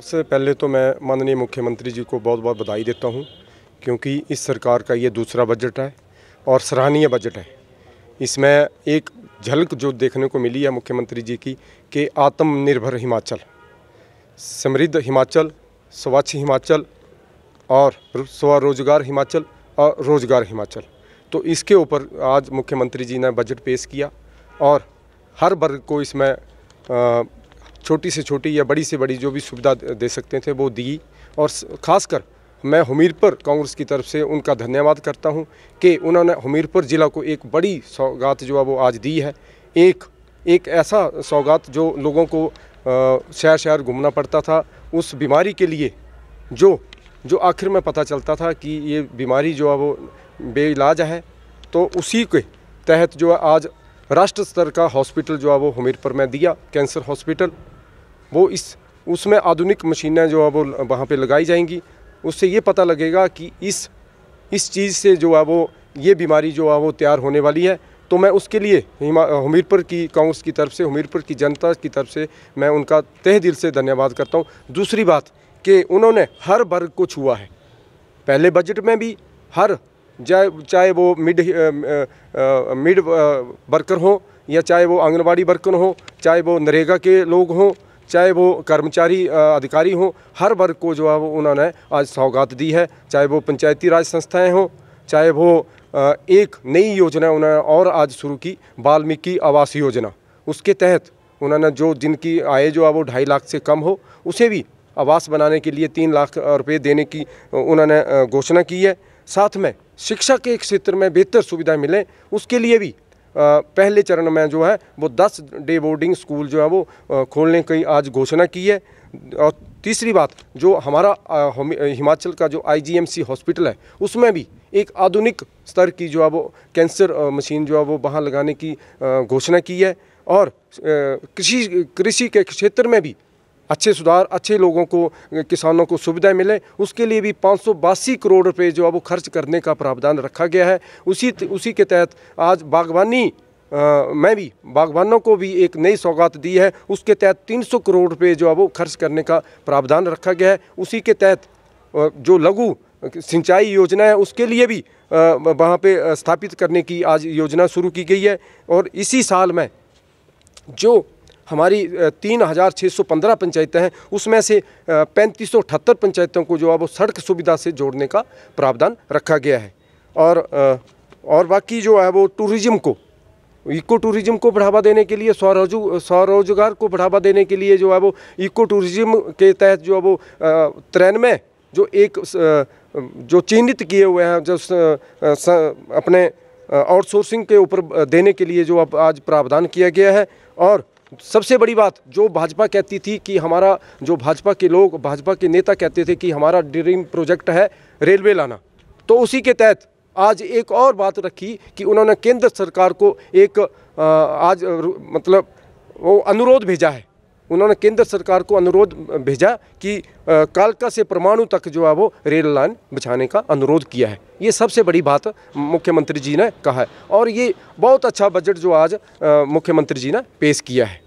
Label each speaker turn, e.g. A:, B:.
A: सबसे पहले तो मैं माननीय मुख्यमंत्री जी को बहुत बहुत बधाई देता हूँ क्योंकि इस सरकार का ये दूसरा बजट है और सराहनीय बजट है इसमें एक झलक जो देखने को मिली है मुख्यमंत्री जी की कि आत्मनिर्भर हिमाचल समृद्ध हिमाचल स्वच्छ हिमाचल और स्वरोजगार हिमाचल और रोजगार हिमाचल तो इसके ऊपर आज मुख्यमंत्री जी ने बजट पेश किया और हर वर्ग को इसमें छोटी से छोटी या बड़ी से बड़ी जो भी सुविधा दे सकते थे वो दी और ख़ासकर मैं हमीरपुर कांग्रेस की तरफ से उनका धन्यवाद करता हूं कि उन्होंने हमीरपुर ज़िला को एक बड़ी सौगात जो है वो आज दी है एक एक ऐसा सौगात जो लोगों को शहर शहर घूमना पड़ता था उस बीमारी के लिए जो जो आखिर में पता चलता था कि ये बीमारी जो है वो बेइलाज है तो उसी के तहत जो है आज राष्ट्र स्तर का हॉस्पिटल जो है वो हमीरपुर में दिया कैंसर हॉस्पिटल वो इस उसमें आधुनिक मशीनें जो है वो वहाँ पे लगाई जाएंगी उससे ये पता लगेगा कि इस इस चीज़ से जो है वो ये बीमारी जो है वो तैयार होने वाली है तो मैं उसके लिए हमीरपुर की कांग्रेस की तरफ से हमीरपुर की जनता की तरफ से मैं उनका तह दिल से धन्यवाद करता हूँ दूसरी बात कि उन्होंने हर वर्ग को छुआ है पहले बजट में भी हर चाहे वो मिड मिड वर्कर हों या चाहे वो आंगनबाड़ी वर्कर हों चाहे वो नरेगा के लोग हों चाहे वो कर्मचारी अधिकारी हों हर वर्ग को जो है वो उन्होंने आज सौगात दी है चाहे वो पंचायती राज संस्थाएं हों चाहे वो एक नई योजना उन्होंने और आज शुरू की वाल्मीकि आवास योजना उसके तहत उन्होंने जो जिनकी आय जो है वो ढाई लाख से कम हो उसे भी आवास बनाने के लिए तीन लाख रुपये देने की उन्होंने घोषणा की है साथ में शिक्षा के क्षेत्र में बेहतर सुविधाएं मिलें उसके लिए भी पहले चरण में जो है वो दस डे बोर्डिंग स्कूल जो है वो खोलने की आज घोषणा की है और तीसरी बात जो हमारा हिमाचल का जो आईजीएमसी हॉस्पिटल है उसमें भी एक आधुनिक स्तर की जो है वो कैंसर मशीन जो है वो वहाँ लगाने की घोषणा की है और कृषि कृषि के क्षेत्र में भी अच्छे सुधार अच्छे लोगों को किसानों को सुविधा मिले उसके लिए भी पाँच करोड़ रुपए जो है वो खर्च करने का प्रावधान रखा गया है उसी उसी के तहत आज बागवानी आ, मैं भी बागवानों को भी एक नई सौगात दी है उसके तहत 300 करोड़ रुपये जो है वो खर्च करने का प्रावधान रखा गया है उसी के तहत जो लघु सिंचाई योजना है उसके लिए भी वहाँ पे स्थापित करने की आज योजना शुरू की गई है और इसी साल में जो हमारी तीन हज़ार छः सौ पंद्रह पंचायतें हैं उसमें से पैंतीस सौ अठहत्तर पंचायतों को जो है वो सड़क सुविधा से जोड़ने का प्रावधान रखा गया है और और बाकी जो है वो टूरिज़्म को इको टूरिज्म को बढ़ावा देने के लिए स्वरोजु स्वरोजगार को बढ़ावा देने के लिए जो है वो इको टूरिज्म के तहत जो है वो तिरानवे जो एक जो चिन्हित किए हुए हैं जो अपने आउटसोर्सिंग के ऊपर देने के लिए जो अब आज प्रावधान किया गया है और सबसे बड़ी बात जो भाजपा कहती थी कि हमारा जो भाजपा के लोग भाजपा के नेता कहते थे कि हमारा ड्रीम प्रोजेक्ट है रेलवे लाना तो उसी के तहत आज एक और बात रखी कि उन्होंने केंद्र सरकार को एक आज मतलब वो अनुरोध भेजा है उन्होंने केंद्र सरकार को अनुरोध भेजा कि कालका से परमाणु तक जो है वो रेल लाइन बिछाने का अनुरोध किया है ये सबसे बड़ी बात मुख्यमंत्री जी ने कहा है और ये बहुत अच्छा बजट जो आज मुख्यमंत्री जी ने पेश किया है